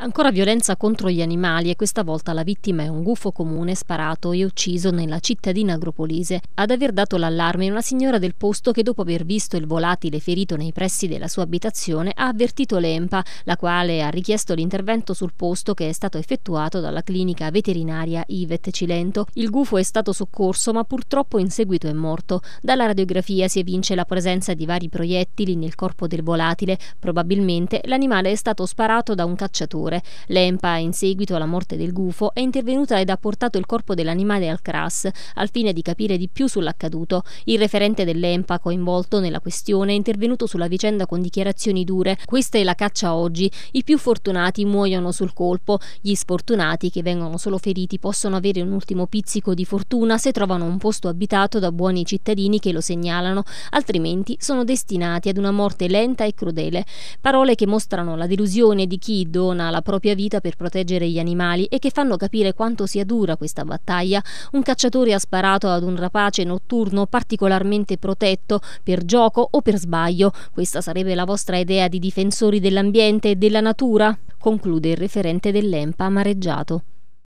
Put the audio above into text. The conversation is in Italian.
Ancora violenza contro gli animali e questa volta la vittima è un gufo comune sparato e ucciso nella cittadina agropolise. Ad aver dato l'allarme una signora del posto che dopo aver visto il volatile ferito nei pressi della sua abitazione ha avvertito l'EMPA, la quale ha richiesto l'intervento sul posto che è stato effettuato dalla clinica veterinaria Ivet Cilento. Il gufo è stato soccorso ma purtroppo in seguito è morto. Dalla radiografia si evince la presenza di vari proiettili nel corpo del volatile. Probabilmente l'animale è stato sparato da un cacciatore ore. L'EMPA, in seguito alla morte del gufo, è intervenuta ed ha portato il corpo dell'animale al CRAS al fine di capire di più sull'accaduto. Il referente dell'EMPA coinvolto nella questione è intervenuto sulla vicenda con dichiarazioni dure. Questa è la caccia oggi. I più fortunati muoiono sul colpo. Gli sfortunati, che vengono solo feriti, possono avere un ultimo pizzico di fortuna se trovano un posto abitato da buoni cittadini che lo segnalano, altrimenti sono destinati ad una morte lenta e crudele. Parole che mostrano la delusione di chi dona la la propria vita per proteggere gli animali e che fanno capire quanto sia dura questa battaglia. Un cacciatore ha sparato ad un rapace notturno particolarmente protetto per gioco o per sbaglio. Questa sarebbe la vostra idea di difensori dell'ambiente e della natura? Conclude il referente dell'EMPA amareggiato.